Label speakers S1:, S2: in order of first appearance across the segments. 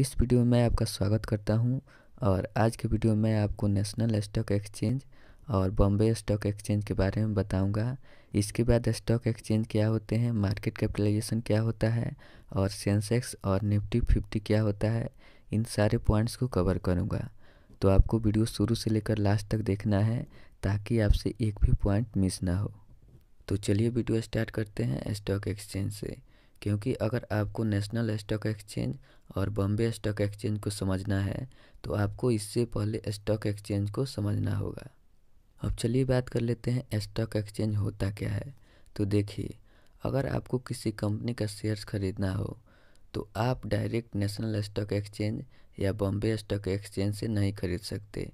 S1: इस वीडियो में आपका स्वागत करता हूं और आज के वीडियो में आपको नेशनल स्टॉक एक्सचेंज और बॉम्बे स्टॉक एक्सचेंज के बारे में बताऊंगा इसके बाद स्टॉक एक्सचेंज क्या होते हैं मार्केट कैपिटलाइजेशन क्या होता है और सेंसेक्स और निफ्टी फिफ्टी क्या होता है इन सारे पॉइंट्स को कवर करूँगा तो आपको वीडियो शुरू से लेकर लास्ट तक देखना है ताकि आपसे एक भी पॉइंट मिस ना हो तो चलिए वीडियो स्टार्ट करते हैं स्टॉक एक्सचेंज से क्योंकि अगर आपको नेशनल स्टॉक एक्सचेंज और बॉम्बे स्टॉक एक्सचेंज को समझना है तो आपको इससे पहले स्टॉक एक्सचेंज को समझना होगा अब चलिए बात कर लेते हैं स्टॉक एक्सचेंज होता क्या है तो देखिए अगर आपको किसी कंपनी का शेयर्स खरीदना हो तो आप डायरेक्ट नेशनल स्टॉक एक्सचेंज या बॉम्बे स्टॉक एक्सचेंज से नहीं खरीद सकते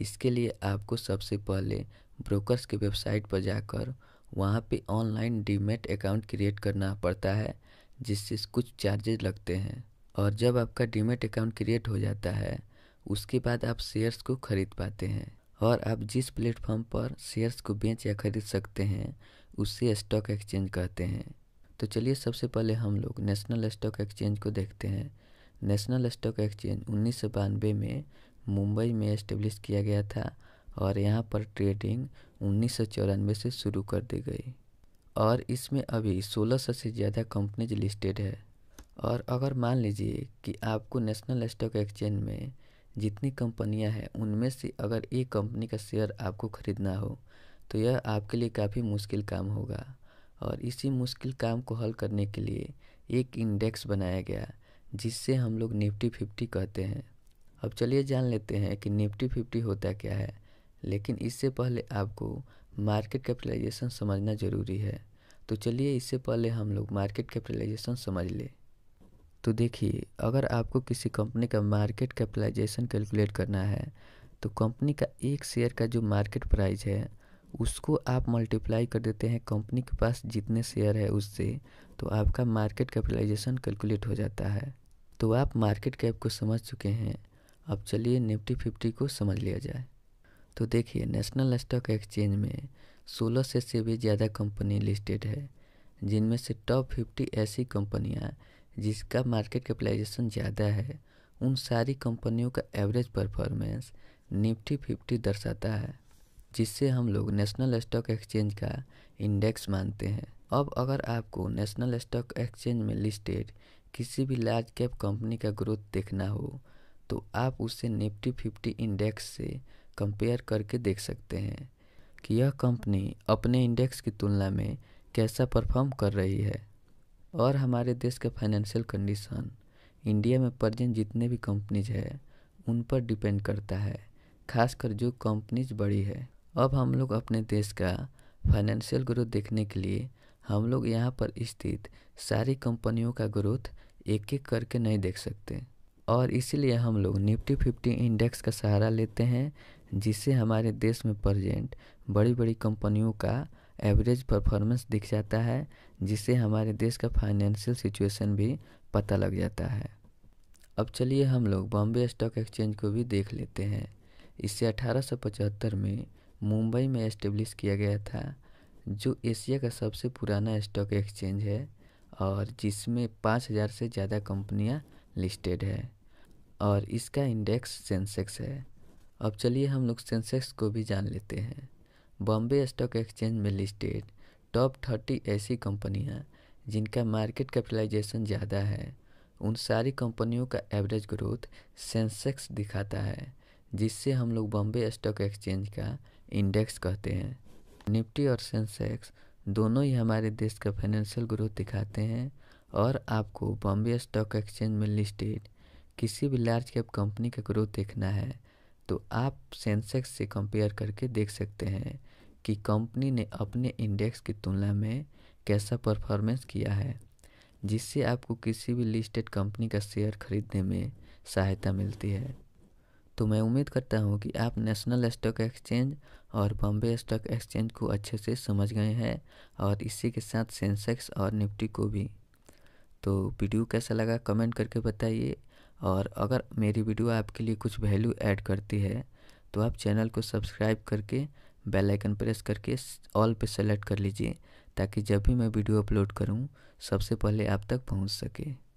S1: इसके लिए आपको सबसे पहले ब्रोकर्स की वेबसाइट पर जाकर वहाँ पे ऑनलाइन डीमेट अकाउंट क्रिएट करना पड़ता है जिससे कुछ चार्जेज लगते हैं और जब आपका डीमेट अकाउंट क्रिएट हो जाता है उसके बाद आप शेयर्स को खरीद पाते हैं और आप जिस प्लेटफॉर्म पर शेयर्स को बेच या खरीद सकते हैं उसे स्टॉक एक्सचेंज कहते हैं तो चलिए सबसे पहले हम लोग नेशनल स्टॉक एक्सचेंज को देखते हैं नेशनल स्टॉक एक्सचेंज उन्नीस में मुंबई में इस्टेब्लिश किया गया था और यहाँ पर ट्रेडिंग उन्नीस से शुरू कर दी गई और इसमें अभी सोलह सौ से ज़्यादा कंपनीज लिस्टेड है और अगर मान लीजिए कि आपको नेशनल स्टॉक एक्सचेंज में जितनी कंपनियां हैं उनमें से अगर एक कंपनी का शेयर आपको ख़रीदना हो तो यह आपके लिए काफ़ी मुश्किल काम होगा और इसी मुश्किल काम को हल करने के लिए एक इंडेक्स बनाया गया जिससे हम लोग निफ्टी फिफ्टी कहते हैं अब चलिए जान लेते हैं कि निफ्टी फिफ्टी होता क्या है लेकिन इससे पहले आपको मार्केट कैपिटलाइजेशन समझना ज़रूरी है तो चलिए इससे पहले हम लोग मार्केट कैपिटलाइजेशन समझ लें तो देखिए अगर आपको किसी कंपनी का मार्केट कैपिटलाइजेशन कैलकुलेट करना है तो कंपनी का एक शेयर का जो मार्केट प्राइस है उसको आप मल्टीप्लाई कर देते हैं कंपनी के पास जितने शेयर है उससे तो आपका मार्केट कैपिटलाइजेशन कैलकुलेट हो जाता है तो आप मार्केट कैप को समझ चुके हैं अब चलिए निफ्टी फिफ्टी को समझ लिया जाए तो देखिए नेशनल स्टॉक एक्सचेंज में सोलह से से भी ज़्यादा कंपनी लिस्टेड है जिनमें से टॉप फिफ्टी ऐसी कंपनियां जिसका मार्केट कैपिटलाइजेशन ज़्यादा है उन सारी कंपनियों का एवरेज परफॉर्मेंस निफ्टी फिफ्टी दर्शाता है जिससे हम लोग नेशनल स्टॉक एक्सचेंज का इंडेक्स मानते हैं अब अगर आपको नेशनल स्टॉक एक्सचेंज में लिस्टेड किसी भी लार्ज कैप कंपनी का ग्रोथ देखना हो तो आप उसे निफ्टी फिफ्टी इंडेक्स से कंपेयर करके देख सकते हैं कि यह कंपनी अपने इंडेक्स की तुलना में कैसा परफॉर्म कर रही है और हमारे देश के फाइनेंशियल कंडीशन इंडिया में प्रजेंट जितने भी कंपनीज है उन पर डिपेंड करता है खासकर जो कंपनीज बड़ी है अब हम लोग अपने देश का फाइनेंशियल ग्रोथ देखने के लिए हम लोग यहाँ पर स्थित सारी कंपनियों का ग्रोथ एक एक करके नहीं देख सकते और इसीलिए हम लोग निफ्टी फिफ्टी इंडेक्स का सहारा लेते हैं जिससे हमारे देश में प्रजेंट बड़ी बड़ी कंपनियों का एवरेज परफॉर्मेंस दिख जाता है जिससे हमारे देश का फाइनेंशियल सिचुएशन भी पता लग जाता है अब चलिए हम लोग बॉम्बे स्टॉक एक्सचेंज को भी देख लेते हैं इसे अठारह में मुंबई में इस्टेब्लिश किया गया था जो एशिया का सबसे पुराना स्टॉक एक्सचेंज है और जिसमें 5000 से ज़्यादा कंपनियां लिस्टेड है और इसका इंडेक्स सेंसेक्स है अब चलिए हम लोग सेंसेक्स को भी जान लेते हैं बॉम्बे स्टॉक एक्सचेंज में लिस्टेड टॉप थर्टी ऐसी कंपनियां जिनका मार्केट कैपिटलाइजेशन ज़्यादा है उन सारी कंपनियों का एवरेज ग्रोथ सेंसेक्स दिखाता है जिससे हम लोग बॉम्बे स्टॉक एक्सचेंज का इंडेक्स कहते हैं निफ्टी और सेंसेक्स दोनों ही हमारे देश का फाइनेंशियल ग्रोथ दिखाते हैं और आपको बॉम्बे स्टॉक एक्सचेंज में लिस्टेड किसी भी लार्ज कैप कंपनी का ग्रोथ देखना है तो आप सेंसेक्स से कंपेयर करके देख सकते हैं कि कंपनी ने अपने इंडेक्स की तुलना में कैसा परफॉर्मेंस किया है जिससे आपको किसी भी लिस्टेड कंपनी का शेयर खरीदने में सहायता मिलती है तो मैं उम्मीद करता हूँ कि आप नेशनल स्टॉक एक्सचेंज और बॉम्बे स्टॉक एक्सचेंज को अच्छे से समझ गए हैं और इसी के साथ सेंसेक्स और निफ्टी को भी तो वीडियो कैसा लगा कमेंट करके बताइए और अगर मेरी वीडियो आपके लिए कुछ वैल्यू ऐड करती है तो आप चैनल को सब्सक्राइब करके बेल आइकन प्रेस करके ऑल पे सेलेक्ट कर लीजिए ताकि जब भी मैं वीडियो अपलोड करूँ सबसे पहले आप तक पहुँच सके